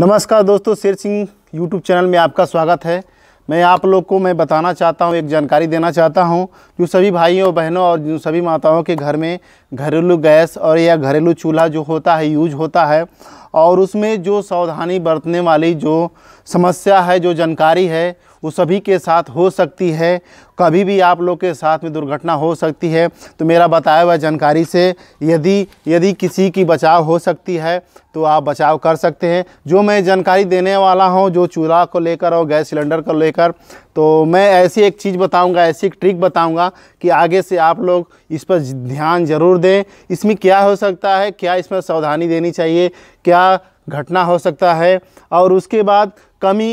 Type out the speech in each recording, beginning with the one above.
नमस्कार दोस्तों शेर सिंह यूट्यूब चैनल में आपका स्वागत है मैं आप लोग को मैं बताना चाहता हूं एक जानकारी देना चाहता हूं जो सभी भाइयों बहनों और जो सभी माताओं के घर में घरेलू गैस और या घरेलू चूल्हा जो होता है यूज होता है और उसमें जो सावधानी बरतने वाली जो समस्या है जो जानकारी है वो सभी के साथ हो सकती है कभी भी आप लोग के साथ में दुर्घटना हो सकती है तो मेरा बताया हुआ जानकारी से यदि यदि किसी की बचाव हो सकती है तो आप बचाव कर सकते हैं जो मैं जानकारी देने वाला हूँ जो चूल्हा को लेकर और गैस सिलेंडर को लेकर तो मैं ऐसी एक चीज़ बताऊंगा ऐसी एक ट्रिक बताऊंगा कि आगे से आप लोग इस पर ध्यान ज़रूर दें इसमें क्या हो सकता है क्या इसमें सावधानी देनी चाहिए क्या घटना हो सकता है और उसके बाद कमी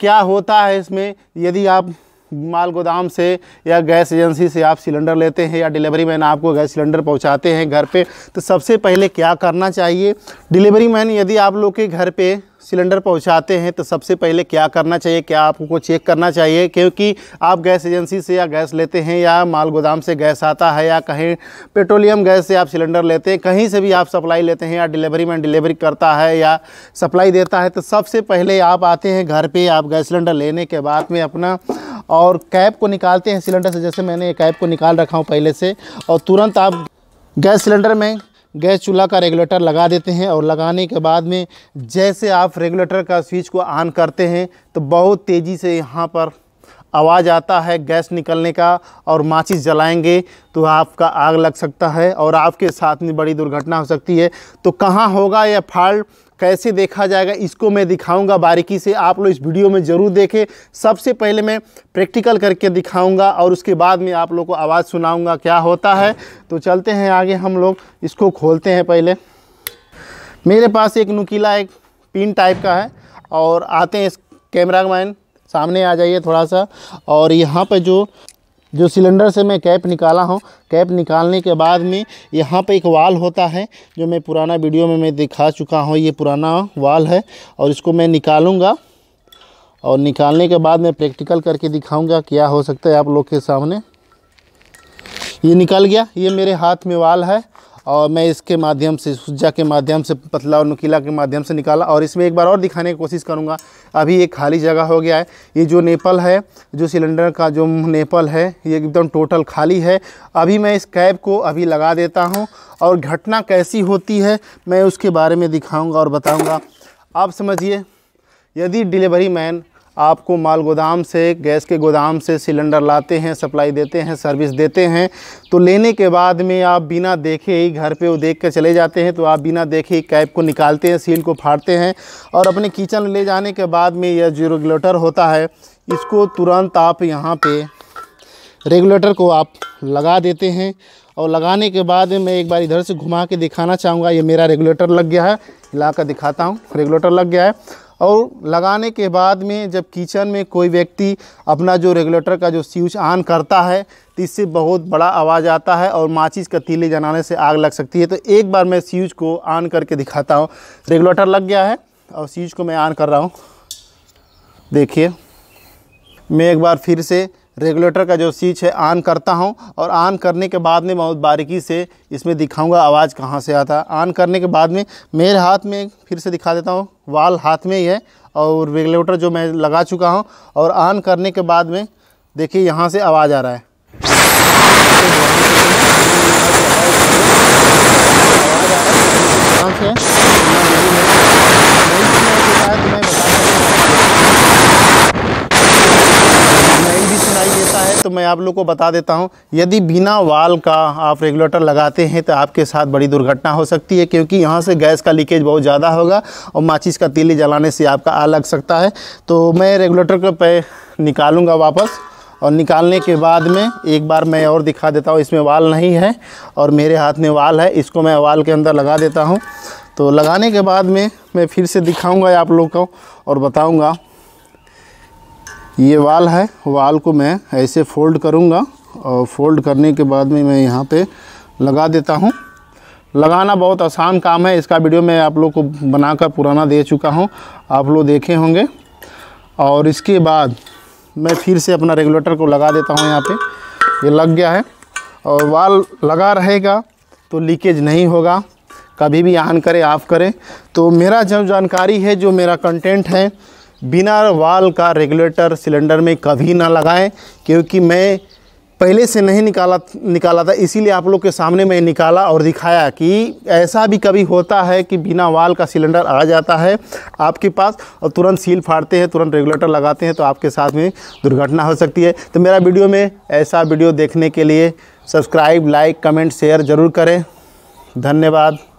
क्या होता है इसमें यदि आप माल गोदाम से या गैस एजेंसी से आप सिलेंडर लेते हैं या डिलीवरी मैन आपको गैस सिलेंडर पहुंचाते हैं घर पे तो सबसे पहले क्या करना चाहिए डिलीवरी मैन यदि आप लोग के घर पे सिलेंडर पहुंचाते हैं तो सबसे पहले क्या करना चाहिए क्या आपको चेक करना चाहिए क्योंकि आप गैस एजेंसी से या गैस लेते हैं या माल गोदाम से गैस आता है या कहीं पेट्रोलियम गैस से आप सिलेंडर लेते हैं कहीं से भी आप सप्लाई लेते हैं या डिलीवरी मैन डिलीवरी करता है या सप्लाई देता है तो सबसे पहले आप आते हैं घर पर आप गैस सिलेंडर लेने के बाद में अपना और कैप को निकालते हैं सिलेंडर से जैसे मैंने कैप को निकाल रखा हूँ पहले से और तुरंत आप गैस सिलेंडर में गैस चूल्हा का रेगुलेटर लगा देते हैं और लगाने के बाद में जैसे आप रेगुलेटर का स्विच को ऑन करते हैं तो बहुत तेज़ी से यहाँ पर आवाज़ आता है गैस निकलने का और माचिस जलाएंगे तो आपका आग लग सकता है और आपके साथ में बड़ी दुर्घटना हो सकती है तो कहाँ होगा यह फॉल्ट कैसे देखा जाएगा इसको मैं दिखाऊंगा बारीकी से आप लोग इस वीडियो में ज़रूर देखें सबसे पहले मैं प्रैक्टिकल करके दिखाऊंगा और उसके बाद में आप लोग को आवाज़ सुनाऊंगा क्या होता है तो चलते हैं आगे हम लोग इसको खोलते हैं पहले मेरे पास एक नुकीला एक पिन टाइप का है और आते हैं कैमरा मैन सामने आ जाइए थोड़ा सा और यहाँ पर जो जो सिलेंडर से मैं कैप निकाला हूँ कैप निकालने के बाद में यहाँ पे एक वाल होता है जो मैं पुराना वीडियो में मैं दिखा चुका हूँ ये पुराना वाल है और इसको मैं निकालूँगा और निकालने के बाद मैं प्रैक्टिकल करके दिखाऊँगा क्या हो सकता है आप लोग के सामने ये निकल गया ये मेरे हाथ में वाल है और मैं इसके माध्यम से सुज्जा के माध्यम से पतला और नुकीला के माध्यम से निकाला और इसमें एक बार और दिखाने की कोशिश करूँगा अभी एक खाली जगह हो गया है ये जो नेपल है जो सिलेंडर का जो नेपल है ये एकदम टोटल खाली है अभी मैं इस कैब को अभी लगा देता हूँ और घटना कैसी होती है मैं उसके बारे में दिखाऊँगा और बताऊँगा आप समझिए यदि डिलीवरी मैन आपको माल गोदाम से गैस के गोदाम से सिलेंडर लाते हैं सप्लाई देते हैं सर्विस देते हैं तो लेने के बाद में आप बिना देखे ही घर पे वो देख कर चले जाते हैं तो आप बिना देखे ही कैप को निकालते हैं सील को फाड़ते हैं और अपने किचन ले जाने के बाद में यह जो रेगुलेटर होता है इसको तुरंत आप यहाँ पे रेगुलेटर को आप लगा देते हैं और लगाने के बाद मैं एक बार इधर से घुमा के दिखाना चाहूँगा ये मेरा रेगुलेटर लग गया है हिला कर दिखाता हूँ रेगुलेटर लग गया है और लगाने के बाद में जब किचन में कोई व्यक्ति अपना जो रेगुलेटर का जो स्विच ऑन करता है तो इससे बहुत बड़ा आवाज़ आता है और माचिस का तीले जलाने से आग लग सकती है तो एक बार मैं स्विच को ऑन करके दिखाता हूँ रेगुलेटर लग गया है और स्विच को मैं ऑन कर रहा हूँ देखिए मैं एक बार फिर से रेगुलेटर का जो स्विच है ऑन करता हूं और ऑन करने के बाद में बहुत बारीकी से इसमें दिखाऊंगा आवाज़ कहां से आता है ऑन करने के बाद में मेरे हाथ में फिर से दिखा देता हूं वाल हाथ में ही है और रेगुलेटर जो मैं लगा चुका हूं और ऑन करने के बाद में देखिए यहाँ से आवाज़ आ रहा है आवाज़ आ रहा है तो मैं आप लोग को बता देता हूँ यदि बिना वाल का आप रेगुलेटर लगाते हैं तो आपके साथ बड़ी दुर्घटना हो सकती है क्योंकि यहाँ से गैस का लीकेज बहुत ज़्यादा होगा और माचिस का तीली जलाने से आपका आ लग सकता है तो मैं रेगुलेटर का पे निकालूंगा वापस और निकालने के बाद में एक बार मैं और दिखा देता हूँ इसमें वाल नहीं है और मेरे हाथ में वाल है इसको मैं वाल के अंदर लगा देता हूँ तो लगाने के बाद में मैं फिर से दिखाऊंगा आप लोग को और बताऊंगा ये वाल है वाल को मैं ऐसे फोल्ड करूँगा और फोल्ड करने के बाद में मैं यहाँ पे लगा देता हूँ लगाना बहुत आसान काम है इसका वीडियो मैं आप लोग को बनाकर पुराना दे चुका हूँ आप लोग देखे होंगे और इसके बाद मैं फिर से अपना रेगुलेटर को लगा देता हूँ यहाँ पे ये लग गया है और वाल लगा रहेगा तो लीकेज नहीं होगा कभी भी आन करें ऑफ़ करें तो मेरा जो जानकारी है जो मेरा कंटेंट है बिना वाल का रेगुलेटर सिलेंडर में कभी ना लगाएं क्योंकि मैं पहले से नहीं निकाला निकाला था इसीलिए आप लोग के सामने मैं निकाला और दिखाया कि ऐसा भी कभी होता है कि बिना वाल का सिलेंडर आ जाता है आपके पास और तुरंत सील फाड़ते हैं तुरंत रेगुलेटर लगाते हैं तो आपके साथ में दुर्घटना हो सकती है तो मेरा वीडियो में ऐसा वीडियो देखने के लिए सब्सक्राइब लाइक कमेंट शेयर ज़रूर करें धन्यवाद